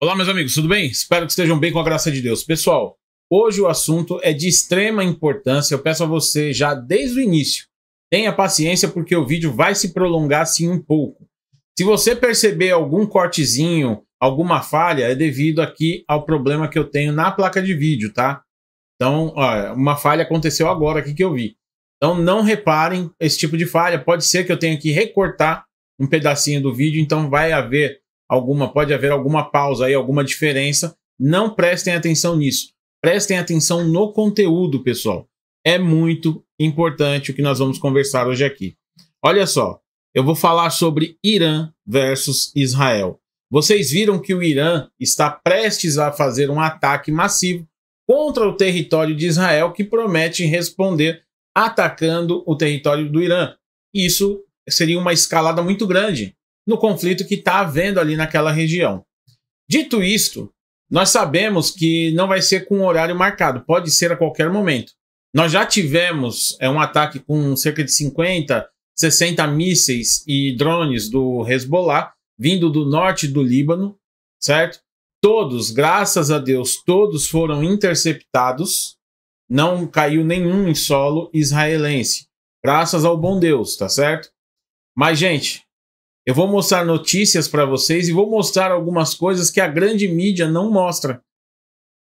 Olá, meus amigos, tudo bem? Espero que estejam bem com a graça de Deus. Pessoal, hoje o assunto é de extrema importância. Eu peço a você já desde o início, tenha paciência porque o vídeo vai se prolongar sim um pouco. Se você perceber algum cortezinho, alguma falha, é devido aqui ao problema que eu tenho na placa de vídeo, tá? Então, ó, uma falha aconteceu agora aqui que eu vi. Então, não reparem esse tipo de falha. Pode ser que eu tenha que recortar um pedacinho do vídeo, então vai haver alguma, pode haver alguma pausa aí, alguma diferença. Não prestem atenção nisso. Prestem atenção no conteúdo, pessoal. É muito importante o que nós vamos conversar hoje aqui. Olha só, eu vou falar sobre Irã versus Israel. Vocês viram que o Irã está prestes a fazer um ataque massivo contra o território de Israel, que promete responder atacando o território do Irã. Isso seria uma escalada muito grande no conflito que está havendo ali naquela região. Dito isto, nós sabemos que não vai ser com horário marcado, pode ser a qualquer momento. Nós já tivemos é, um ataque com cerca de 50, 60 mísseis e drones do Hezbollah vindo do norte do Líbano, certo? Todos, graças a Deus, todos foram interceptados. Não caiu nenhum em solo israelense. Graças ao bom Deus, tá certo? Mas, gente, eu vou mostrar notícias para vocês e vou mostrar algumas coisas que a grande mídia não mostra.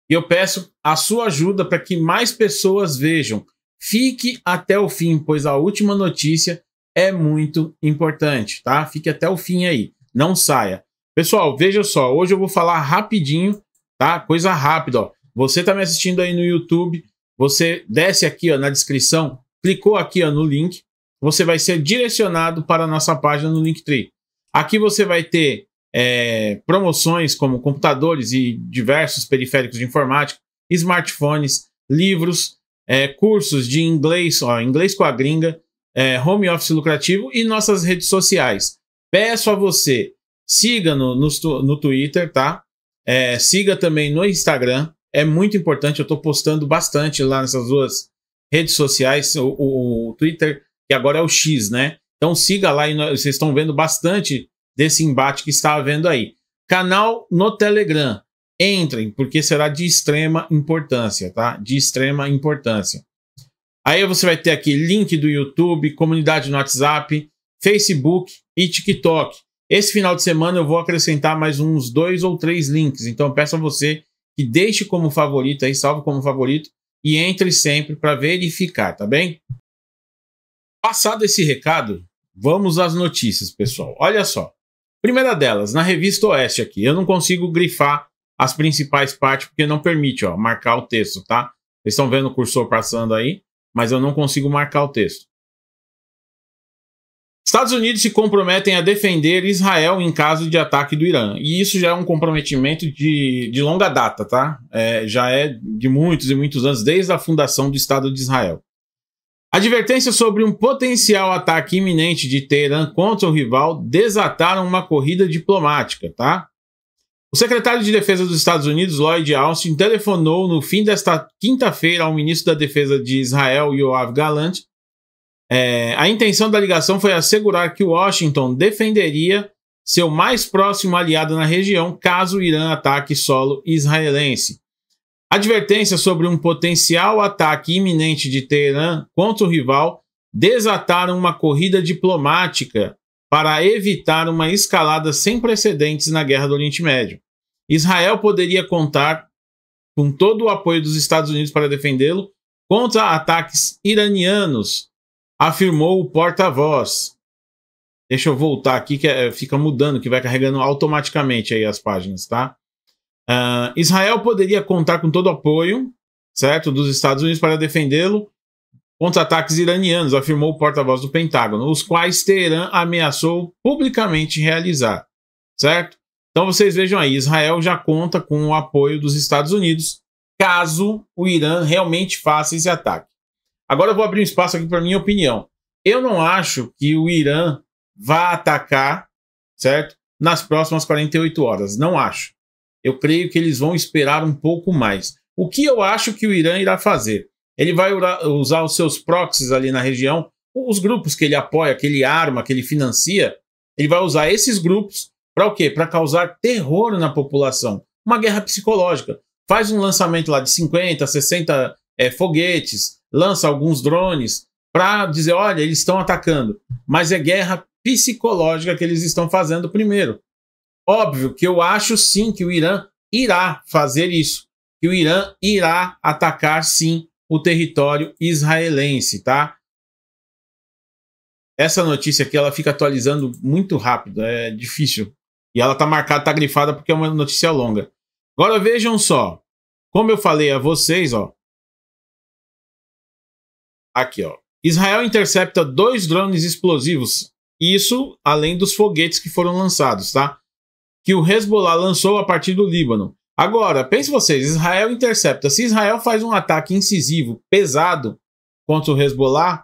E eu peço a sua ajuda para que mais pessoas vejam. Fique até o fim, pois a última notícia é muito importante, tá? Fique até o fim aí, não saia. Pessoal, veja só, hoje eu vou falar rapidinho, tá? Coisa rápida, ó. Você tá me assistindo aí no YouTube, você desce aqui, ó, na descrição, clicou aqui, ó, no link, você vai ser direcionado para a nossa página no Linktree. Aqui você vai ter é, promoções como computadores e diversos periféricos de informática, smartphones, livros, é, cursos de inglês, ó, inglês com a gringa, é, home office lucrativo e nossas redes sociais. Peço a você, siga no, no, no Twitter, tá? É, siga também no Instagram, é muito importante, eu estou postando bastante lá nessas duas redes sociais, o, o, o Twitter, que agora é o X, né? Então siga lá e vocês estão vendo bastante desse embate que está havendo aí. Canal no Telegram. Entrem, porque será de extrema importância, tá? De extrema importância. Aí você vai ter aqui link do YouTube, comunidade no WhatsApp, Facebook e TikTok. Esse final de semana eu vou acrescentar mais uns dois ou três links. Então peço a você que deixe como favorito aí, salve como favorito e entre sempre para verificar, tá bem? Passado esse recado, vamos às notícias, pessoal. Olha só. Primeira delas, na revista Oeste aqui, eu não consigo grifar as principais partes porque não permite, ó, marcar o texto, tá? Vocês estão vendo o cursor passando aí, mas eu não consigo marcar o texto. Estados Unidos se comprometem a defender Israel em caso de ataque do Irã. E isso já é um comprometimento de, de longa data, tá? É, já é de muitos e muitos anos, desde a fundação do Estado de Israel. Advertências sobre um potencial ataque iminente de Teherã contra o rival desataram uma corrida diplomática, tá? O secretário de Defesa dos Estados Unidos, Lloyd Austin, telefonou no fim desta quinta-feira ao ministro da Defesa de Israel, Yoav Galant. É, a intenção da ligação foi assegurar que Washington defenderia seu mais próximo aliado na região caso o Irã ataque solo israelense. Advertência sobre um potencial ataque iminente de Teherã contra o rival desataram uma corrida diplomática para evitar uma escalada sem precedentes na guerra do Oriente Médio. Israel poderia contar com todo o apoio dos Estados Unidos para defendê-lo contra ataques iranianos, afirmou o porta-voz. Deixa eu voltar aqui que é, fica mudando, que vai carregando automaticamente aí as páginas, tá? Uh, Israel poderia contar com todo o apoio, certo, dos Estados Unidos para defendê-lo contra ataques iranianos, afirmou o porta-voz do Pentágono, os quais Teherã ameaçou publicamente realizar, certo? Então vocês vejam aí, Israel já conta com o apoio dos Estados Unidos caso o Irã realmente faça esse ataque. Agora eu vou abrir um espaço aqui para minha opinião. Eu não acho que o Irã vá atacar, certo? Nas próximas 48 horas, não acho eu creio que eles vão esperar um pouco mais. O que eu acho que o Irã irá fazer? Ele vai usar os seus proxies ali na região, os grupos que ele apoia, que ele arma, que ele financia, ele vai usar esses grupos para o quê? Para causar terror na população. Uma guerra psicológica. Faz um lançamento lá de 50, 60 é, foguetes, lança alguns drones para dizer, olha, eles estão atacando. Mas é guerra psicológica que eles estão fazendo primeiro. Óbvio que eu acho sim que o Irã irá fazer isso, que o Irã irá atacar sim o território israelense, tá? Essa notícia aqui ela fica atualizando muito rápido, é difícil. E ela tá marcada, tá grifada porque é uma notícia longa. Agora vejam só, como eu falei a vocês, ó. Aqui, ó. Israel intercepta dois drones explosivos. Isso além dos foguetes que foram lançados, tá? que o Hezbollah lançou a partir do Líbano. Agora, pense vocês, Israel intercepta. Se Israel faz um ataque incisivo, pesado, contra o Hezbollah,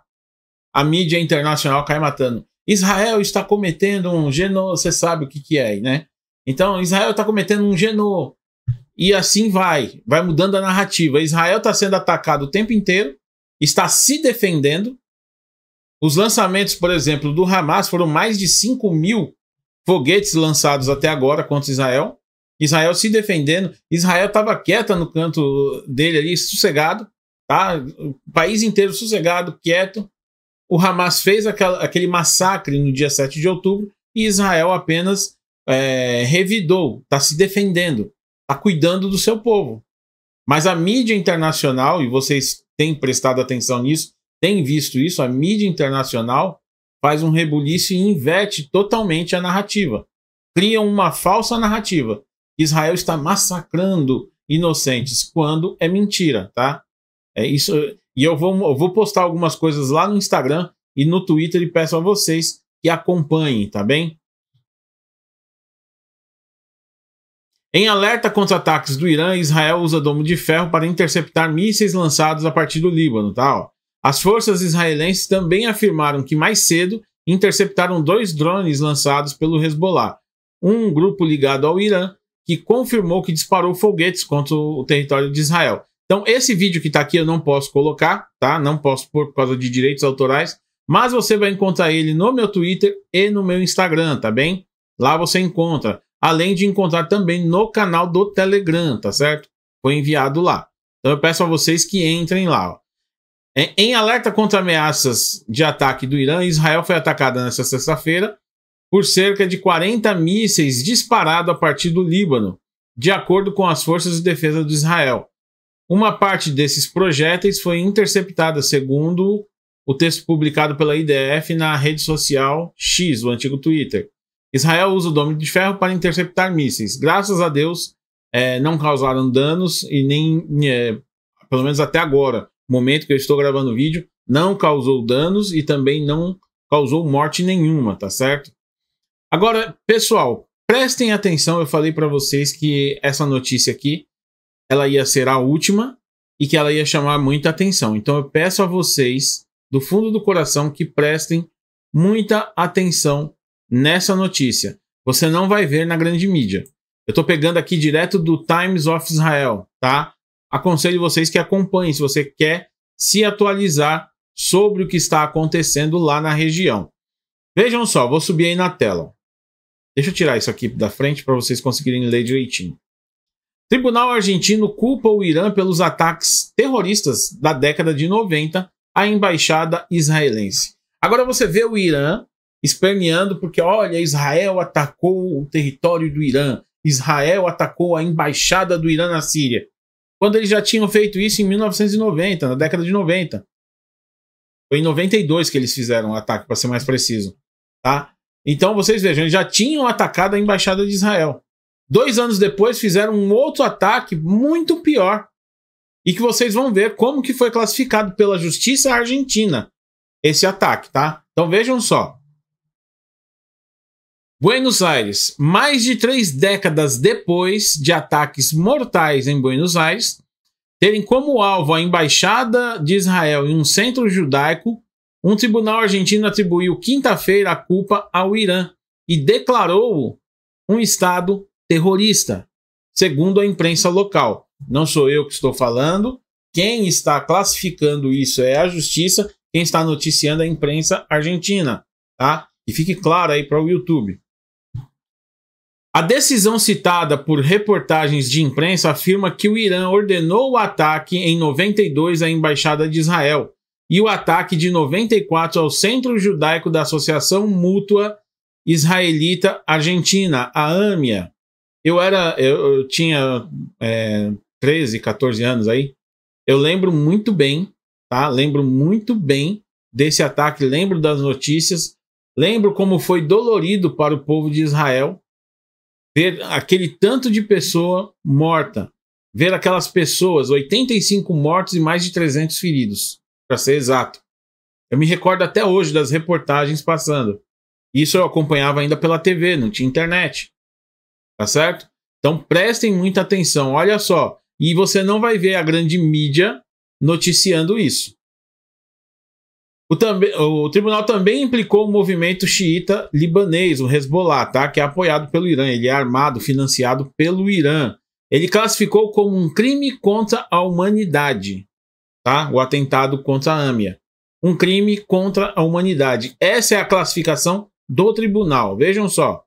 a mídia internacional cai matando. Israel está cometendo um genocídio, você sabe o que, que é, né? Então, Israel está cometendo um genocídio. E assim vai, vai mudando a narrativa. Israel está sendo atacado o tempo inteiro, está se defendendo. Os lançamentos, por exemplo, do Hamas foram mais de 5 mil foguetes lançados até agora contra Israel. Israel se defendendo. Israel estava quieta no canto dele ali, sossegado. Tá? O país inteiro sossegado, quieto. O Hamas fez aquela, aquele massacre no dia 7 de outubro e Israel apenas é, revidou, está se defendendo, está cuidando do seu povo. Mas a mídia internacional, e vocês têm prestado atenção nisso, têm visto isso, a mídia internacional faz um rebuliço e inverte totalmente a narrativa. Cria uma falsa narrativa. Israel está massacrando inocentes quando é mentira, tá? É isso. E eu vou, eu vou postar algumas coisas lá no Instagram e no Twitter e peço a vocês que acompanhem, tá bem? Em alerta contra ataques do Irã, Israel usa domo de ferro para interceptar mísseis lançados a partir do Líbano, tá? Ó. As forças israelenses também afirmaram que mais cedo interceptaram dois drones lançados pelo Hezbollah, um grupo ligado ao Irã, que confirmou que disparou foguetes contra o território de Israel. Então, esse vídeo que está aqui eu não posso colocar, tá? Não posso pôr por causa de direitos autorais, mas você vai encontrar ele no meu Twitter e no meu Instagram, tá bem? Lá você encontra, além de encontrar também no canal do Telegram, tá certo? Foi enviado lá. Então eu peço a vocês que entrem lá. Ó. Em alerta contra ameaças de ataque do Irã, Israel foi atacada nesta sexta-feira por cerca de 40 mísseis disparados a partir do Líbano, de acordo com as forças de defesa do Israel. Uma parte desses projéteis foi interceptada, segundo o texto publicado pela IDF na rede social X, o antigo Twitter. Israel usa o domínio de ferro para interceptar mísseis. Graças a Deus, é, não causaram danos e nem, é, pelo menos até agora, momento que eu estou gravando o vídeo, não causou danos e também não causou morte nenhuma, tá certo? Agora, pessoal, prestem atenção, eu falei para vocês que essa notícia aqui, ela ia ser a última e que ela ia chamar muita atenção. Então eu peço a vocês, do fundo do coração, que prestem muita atenção nessa notícia. Você não vai ver na grande mídia. Eu estou pegando aqui direto do Times of Israel, tá? aconselho vocês que acompanhem se você quer se atualizar sobre o que está acontecendo lá na região. Vejam só, vou subir aí na tela. Deixa eu tirar isso aqui da frente para vocês conseguirem ler direitinho. Tribunal argentino culpa o Irã pelos ataques terroristas da década de 90 à embaixada israelense. Agora você vê o Irã esperneando porque, olha, Israel atacou o território do Irã, Israel atacou a embaixada do Irã na Síria. Quando eles já tinham feito isso em 1990, na década de 90. Foi em 92 que eles fizeram o ataque, para ser mais preciso. Tá? Então vocês vejam, eles já tinham atacado a embaixada de Israel. Dois anos depois fizeram um outro ataque muito pior. E que vocês vão ver como que foi classificado pela justiça argentina esse ataque, tá? Então vejam só. Buenos Aires. Mais de três décadas depois de ataques mortais em Buenos Aires, terem como alvo a embaixada de Israel em um centro judaico, um tribunal argentino atribuiu quinta-feira a culpa ao Irã e declarou um Estado terrorista, segundo a imprensa local. Não sou eu que estou falando, quem está classificando isso é a justiça, quem está noticiando é a imprensa argentina, tá? E fique claro aí para o YouTube. A decisão citada por reportagens de imprensa afirma que o Irã ordenou o ataque em 92 à Embaixada de Israel e o ataque de 94 ao Centro Judaico da Associação Mútua Israelita Argentina, a AMIA. Eu era, eu, eu tinha é, 13, 14 anos aí. Eu lembro muito bem, tá? Lembro muito bem desse ataque, lembro das notícias, lembro como foi dolorido para o povo de Israel ver aquele tanto de pessoa morta, ver aquelas pessoas, 85 mortos e mais de 300 feridos, para ser exato. Eu me recordo até hoje das reportagens passando. Isso eu acompanhava ainda pela TV, não tinha internet. Tá certo? Então prestem muita atenção, olha só. E você não vai ver a grande mídia noticiando isso. O, o tribunal também implicou o movimento xiita libanês, o Hezbollah, tá? que é apoiado pelo Irã. Ele é armado, financiado pelo Irã. Ele classificou como um crime contra a humanidade tá? o atentado contra a Amia. Um crime contra a humanidade. Essa é a classificação do tribunal. Vejam só.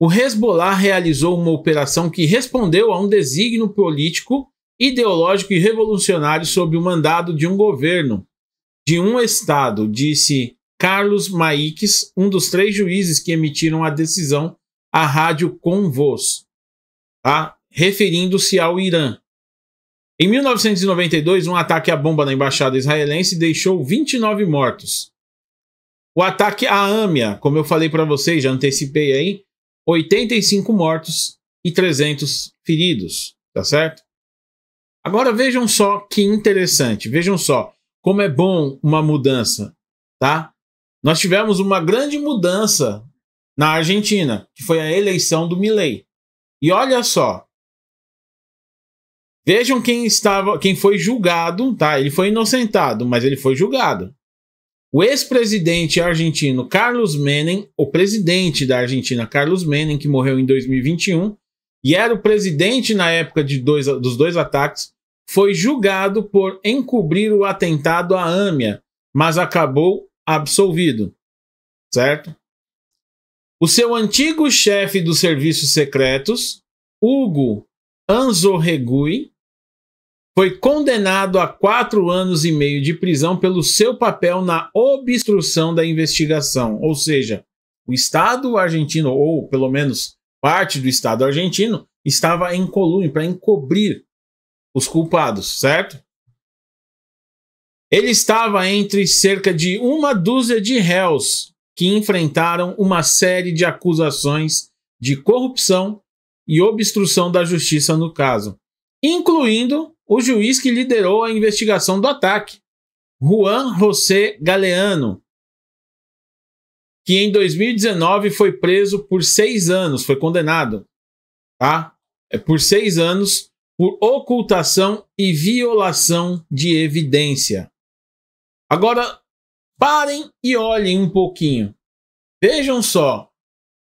O Hezbollah realizou uma operação que respondeu a um desígnio político, ideológico e revolucionário sob o mandado de um governo de um estado, disse Carlos Maíques, um dos três juízes que emitiram a decisão à rádio Convos, tá? referindo-se ao Irã. Em 1992, um ataque à bomba na embaixada israelense deixou 29 mortos. O ataque à Amia, como eu falei para vocês, já antecipei aí, 85 mortos e 300 feridos, tá certo? Agora vejam só que interessante, vejam só como é bom uma mudança, tá? Nós tivemos uma grande mudança na Argentina, que foi a eleição do Milei. E olha só, vejam quem estava, quem foi julgado, tá? Ele foi inocentado, mas ele foi julgado. O ex-presidente argentino Carlos Menem, o presidente da Argentina Carlos Menem, que morreu em 2021 e era o presidente na época de dois, dos dois ataques, foi julgado por encobrir o atentado à Âmia, mas acabou absolvido. Certo? O seu antigo chefe dos serviços secretos, Hugo Anzorregui, foi condenado a quatro anos e meio de prisão pelo seu papel na obstrução da investigação. Ou seja, o Estado argentino, ou pelo menos parte do Estado argentino, estava em colune para encobrir os culpados, certo? Ele estava entre cerca de uma dúzia de réus que enfrentaram uma série de acusações de corrupção e obstrução da justiça no caso, incluindo o juiz que liderou a investigação do ataque, Juan José Galeano, que em 2019 foi preso por seis anos, foi condenado, tá? É por seis anos por ocultação e violação de evidência. Agora, parem e olhem um pouquinho. Vejam só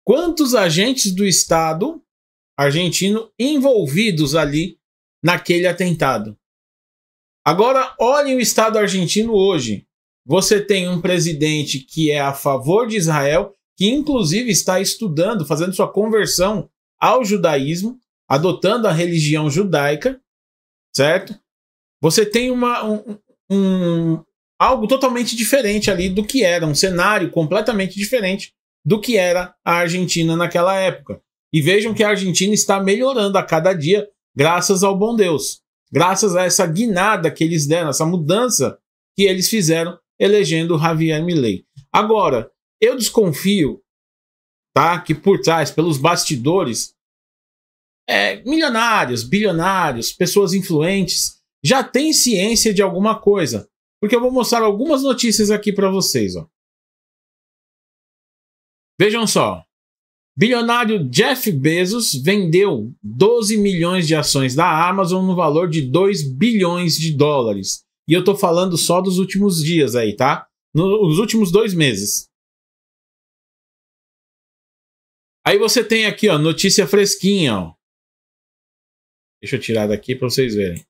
quantos agentes do Estado argentino envolvidos ali naquele atentado. Agora, olhem o Estado argentino hoje. Você tem um presidente que é a favor de Israel, que inclusive está estudando, fazendo sua conversão ao judaísmo adotando a religião judaica, certo? Você tem uma, um, um, algo totalmente diferente ali do que era, um cenário completamente diferente do que era a Argentina naquela época. E vejam que a Argentina está melhorando a cada dia, graças ao bom Deus, graças a essa guinada que eles deram, essa mudança que eles fizeram elegendo Javier Milei. Agora, eu desconfio tá, que por trás, pelos bastidores, é, milionários, bilionários, pessoas influentes já têm ciência de alguma coisa. Porque eu vou mostrar algumas notícias aqui para vocês. Ó. Vejam só. Bilionário Jeff Bezos vendeu 12 milhões de ações da Amazon no valor de 2 bilhões de dólares. E eu tô falando só dos últimos dias aí, tá? Nos últimos dois meses. Aí você tem aqui, ó, notícia fresquinha, ó. Deixa eu tirar daqui para vocês verem.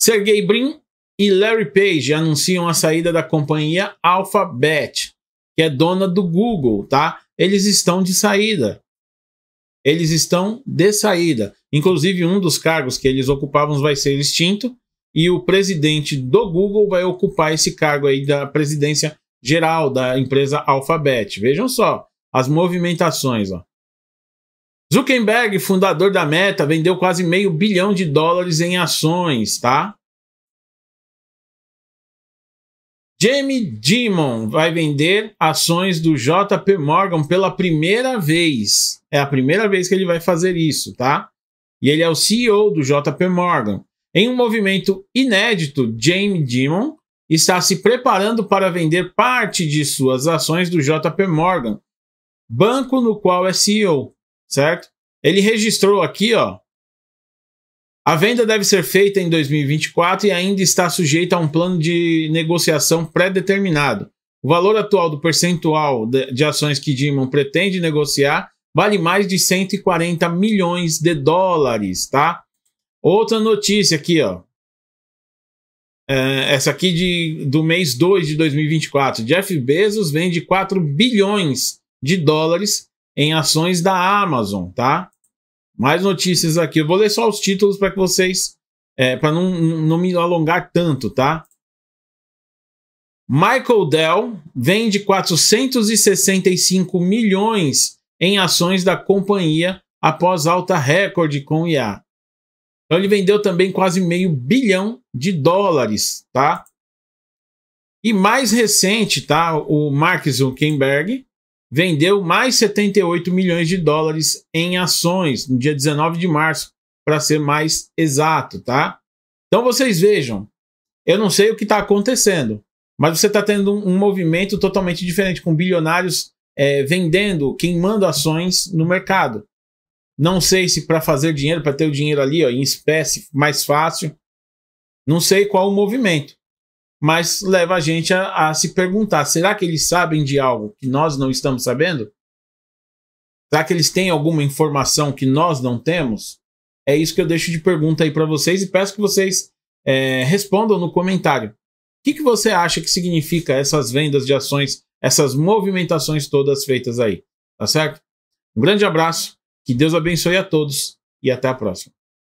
Sergey Brin e Larry Page anunciam a saída da companhia Alphabet, que é dona do Google, tá? Eles estão de saída. Eles estão de saída. Inclusive, um dos cargos que eles ocupavam vai ser extinto e o presidente do Google vai ocupar esse cargo aí da presidência geral da empresa Alphabet. Vejam só as movimentações, ó. Zuckerberg, fundador da Meta, vendeu quase meio bilhão de dólares em ações, tá? Jamie Dimon vai vender ações do JP Morgan pela primeira vez. É a primeira vez que ele vai fazer isso, tá? E ele é o CEO do JP Morgan. Em um movimento inédito, Jamie Dimon está se preparando para vender parte de suas ações do JP Morgan, banco no qual é CEO certo? Ele registrou aqui, ó. A venda deve ser feita em 2024 e ainda está sujeita a um plano de negociação pré-determinado. O valor atual do percentual de ações que Dimon pretende negociar vale mais de 140 milhões de dólares, tá? Outra notícia aqui, ó. É, essa aqui de, do mês 2 de 2024. Jeff Bezos vende 4 bilhões de dólares em ações da Amazon, tá? Mais notícias aqui. Eu vou ler só os títulos para que vocês. É, para não, não me alongar tanto, tá? Michael Dell vende 465 milhões em ações da companhia após alta recorde com IA. Então ele vendeu também quase meio bilhão de dólares, tá? E mais recente, tá? O Mark Zuckerberg vendeu mais 78 milhões de dólares em ações no dia 19 de março, para ser mais exato, tá? Então vocês vejam, eu não sei o que está acontecendo, mas você está tendo um, um, movimento totalmente diferente, com bilionários é, vendendo, queimando ações no mercado. Não sei se para fazer dinheiro, para ter o dinheiro ali ó, em espécie mais fácil. Não sei qual o movimento mas leva a gente a, a se perguntar: será que eles sabem de algo que nós não estamos sabendo? Será que eles têm alguma informação que nós não temos? É isso que eu deixo de pergunta aí para vocês e peço que vocês é, respondam no comentário. O que, que você acha que significa essas vendas de ações, essas movimentações todas feitas aí? Tá certo? Um grande abraço, que Deus abençoe a todos e até a próxima.